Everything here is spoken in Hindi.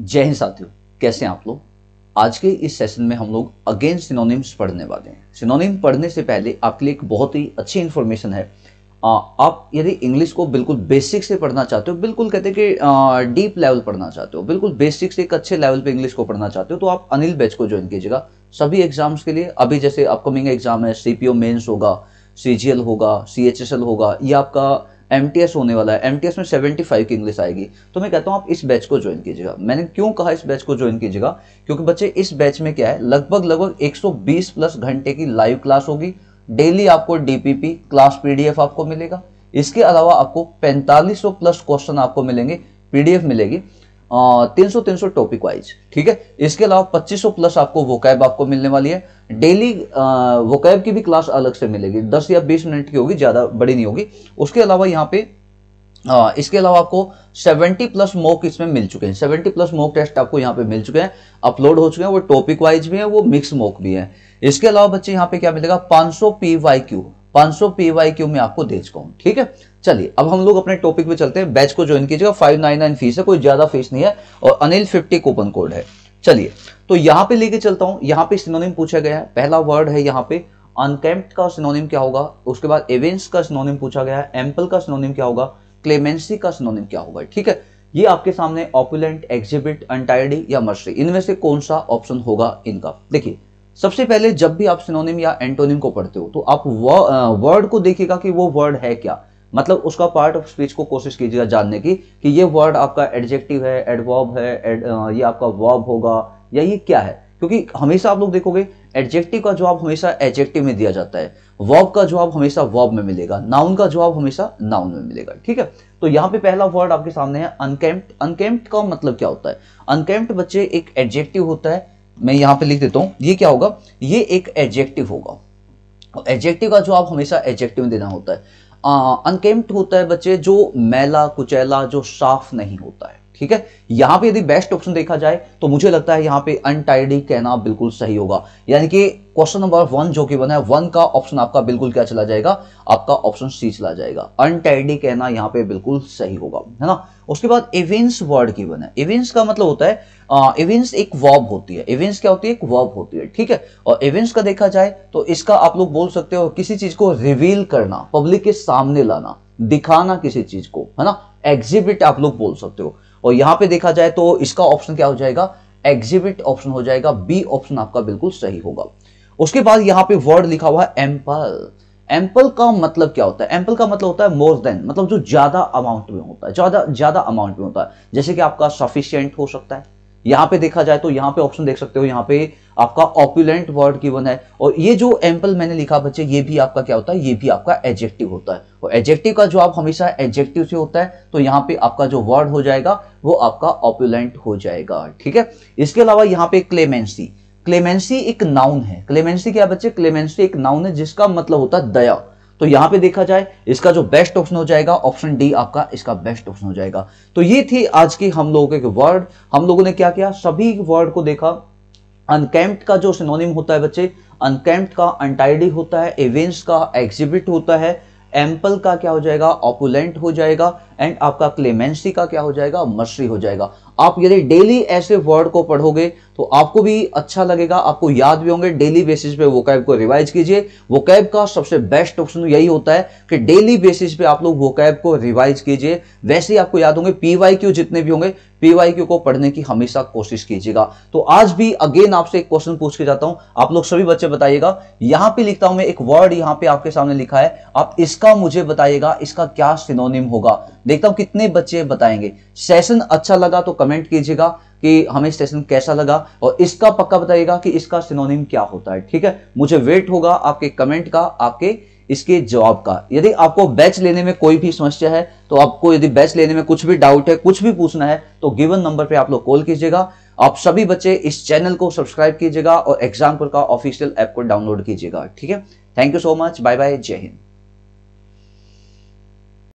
जय हिंद साथियों कैसे हैं आप लोग आज के इस सेशन में हम लोग अगेन सिनोनिम्स पढ़ने वाले हैं सिनोनिम पढ़ने से पहले आपके लिए एक बहुत ही अच्छी इन्फॉर्मेशन है आ, आप यदि इंग्लिश को बिल्कुल बेसिक से पढ़ना चाहते हो बिल्कुल कहते हैं कि डीप लेवल पढ़ना चाहते हो बिल्कुल बेसिक से एक अच्छे लेवल पे इंग्लिश को पढ़ना चाहते हो तो आप अनिल बैच को ज्वाइन कीजिएगा सभी एग्जाम्स के लिए अभी जैसे अपकमिंग एग्जाम है सी पी होगा सी होगा सी होगा ये आपका एम होने वाला है एम में 75 की इंग्लिश आएगी तो मैं कहता हूँ आप इस बैच को ज्वाइन कीजिएगा मैंने क्यों कहा इस बैच को ज्वाइन कीजिएगा क्योंकि बच्चे इस बैच में क्या है लगभग लगभग 120 प्लस घंटे की लाइव क्लास होगी डेली आपको डीपीपी क्लास पीडीएफ आपको मिलेगा इसके अलावा आपको पैंतालीस प्लस क्वेश्चन आपको मिलेंगे पीडीएफ मिलेगी तीन सौ तीन सौ टॉपिक वाइज ठीक है इसके अलावा पच्चीस प्लस आपको वोकैब आपको मिलने वाली है डेली वोकैब की भी क्लास अलग से मिलेगी दस या बीस मिनट की होगी ज़्यादा बड़ी नहीं होगी उसके अलावा यहाँ पे आ, इसके अलावा आपको 70 प्लस मॉक इसमें मिल चुके हैं 70 प्लस मॉक टेस्ट आपको यहाँ पे मिल चुके हैं अपलोड हो चुके हैं वो टॉपिक वाइज भी है वो मिक्स मॉक भी है इसके अलावा बच्चे यहाँ पे क्या मिलेगा पांच पी वाई क्यू पाँच सौ पी वाई क्यू में आपको दे चुका हूँ ठीक है चलिए अब हम लोग अपने टॉपिक में चलते हैं बैच को ज्वाइन कीजिएगा फाइव नाइन नाइन फीस है कोई ज़्यादा फीस नहीं है और अनिल फिफ्टी कूपन कोड है चलिए तो यहां पे लेके चलता हूं यहां पे सिनोनिम पूछा गया है पहला वर्ड है यहां पे अनकैम्प्ट का सिनोनिम क्या होगा उसके बाद एवेंस का सिनोनिम पूछा गया है एम्पल का सिनोनिम क्या होगा क्लेमेंसी का सिनोनिम क्या होगा ठीक है ये आपके सामने ऑपुलेंट एक्जिबिट अंटायडी या मर्सरी इनमें से कौन सा ऑप्शन होगा इनका देखिए सबसे पहले जब भी आप सिनोनिम या एंटोनिम को पढ़ते हो तो आप वर्ड को देखिएगा कि वो वर्ड है क्या मतलब उसका पार्ट ऑफ स्पीच को कोशिश कीजिएगा जानने की कि ये वर्ड आपका एडजेक्टिव है एडवॉब है एड, ये आपका वॉब होगा या ये क्या है क्योंकि हमेशा आप लोग देखोगे एडजेक्टिव का जवाब हमेशा एडजेक्टिव में दिया जाता है वॉब का जवाब हमेशा वॉब में मिलेगा नाउन का जवाब हमेशा नाउन में मिलेगा ठीक है तो यहाँ पे पहला वर्ड आपके सामने है अनकेम्प्ट अनकेम्प्ट का मतलब क्या होता है अनकेम्प्ट बच्चे एक एडजेक्टिव होता है मैं यहाँ पे लिख देता हूँ ये क्या होगा ये एक एडजेक्टिव होगा एडजेक्टिव का जवाब हमेशा एडजेक्टिव में देना होता है अनकेम्प्ट होता है बच्चे जो मैला कुचैला जो साफ नहीं होता है ठीक है यहां पे यदि बेस्ट ऑप्शन देखा जाए तो मुझे लगता है यहां पे अनटाइडी कहना बिल्कुल सही होगा यानी कि क्वेश्चन नंबर वन जो कि बना है वन का ऑप्शन आपका बिल्कुल क्या चला जाएगा आपका ऑप्शन सी चला जाएगा अनटाइडी कहना यहां पे बिल्कुल सही होगा है ना उसके बाद इवेंस वर्ड की बना है इवेंस का मतलब होता है इवेंस एक वर्ब होती है इवेंस क्या होती है एक वर्ब होती है ठीक है और इवेंस का देखा जाए तो इसका आप लोग बोल सकते हो किसी चीज को रिवील करना पब्लिक के सामने लाना दिखाना किसी चीज को है ना एग्जिबिट आप लोग बोल सकते हो और यहां पे देखा जाए तो इसका ऑप्शन क्या हो जाएगा एग्जिबिट ऑप्शन हो जाएगा बी ऑप्शन आपका बिल्कुल सही होगा उसके बाद यहां पे वर्ड लिखा हुआ है एम्पल एम्पल का मतलब क्या होता है एम्पल का मतलब होता है मोर देन मतलब जो ज्यादा अमाउंट में होता है ज्यादा ज्यादा अमाउंट में होता है जैसे कि आपका सफिशियंट हो सकता है यहाँ पे देखा जाए तो यहाँ पे ऑप्शन देख सकते हो यहाँ पे आपका ऑपुलेंट वर्ड गिवन है और ये जो एम्पल मैंने लिखा बच्चे ये भी आपका क्या होता है ये भी आपका एजेक्टिव होता है और एजेक्टिव का जवाब हमेशा एजेक्टिव से होता है तो यहाँ पे आपका जो वर्ड हो जाएगा वो आपका ऑपुलेंट हो जाएगा ठीक है इसके अलावा यहाँ पे क्लेमेंसी क्लेमेंसी एक नाउन है क्लेमेंसी क्या बच्चे क्लेमेंसी एक नाउन है जिसका मतलब होता है दया तो यहां पे देखा जाए इसका जो बेस्ट ऑप्शन हो जाएगा ऑप्शन डी आपका इसका बेस्ट ऑप्शन हो जाएगा तो ये थी आज की हम लोगों के वर्ड हम लोगों ने क्या किया सभी वर्ड को देखा अनकैम्प्ट का जो सिनोनिम होता है बच्चे अनकैम्प्ट का अनटाइडी होता है इवेंट्स का एग्जिबिट होता है एम्पल का क्या हो जाएगा ऑपुलेंट हो जाएगा एंड आपका क्लेमेंसी का क्या हो जाएगा मशरी हो जाएगा आप यदि डेली ऐसे वर्ड को पढ़ोगे तो आपको भी अच्छा लगेगा आपको याद भी होंगे डेली बेसिस पे वो कैब को रिवाइज कीजिए वो कैब का सबसे बेस्ट ऑप्शन यही होता है कि डेली बेसिस पे आप लोग वो कैब को रिवाइज कीजिए वैसे ही आपको याद होंगे पीवाई क्यू जितने भी होंगे पीवाई क्यू को पढ़ने की हमेशा कोशिश कीजिएगा तो आज भी अगेन आपसे एक क्वेश्चन पूछ के जाता हूं आप लोग सभी बच्चे बताइएगा यहां पे लिखता हूं मैं एक वर्ड यहां पे आपके सामने लिखा है आप इसका मुझे बताइएगा इसका क्या सिनोनिम होगा देखता हूँ कितने बच्चे बताएंगे सेशन अच्छा लगा तो कमेंट कीजिएगा कि हमें सेशन कैसा लगा और इसका पक्का बताइएगा कि इसका सिनोनिम क्या होता है ठीक है मुझे वेट होगा आपके कमेंट का आपके इसके जवाब का यदि आपको बैच लेने में कोई भी समस्या है तो आपको यदि बैच लेने में कुछ भी डाउट है कुछ भी पूछना है तो गिवन नंबर पे आप लोग कॉल कीजिएगा आप सभी बच्चे इस चैनल को सब्सक्राइब कीजिएगा और एग्जाम्पल का ऑफिशियल ऐप को डाउनलोड कीजिएगा ठीक है thank you so much bye bye जय हिंद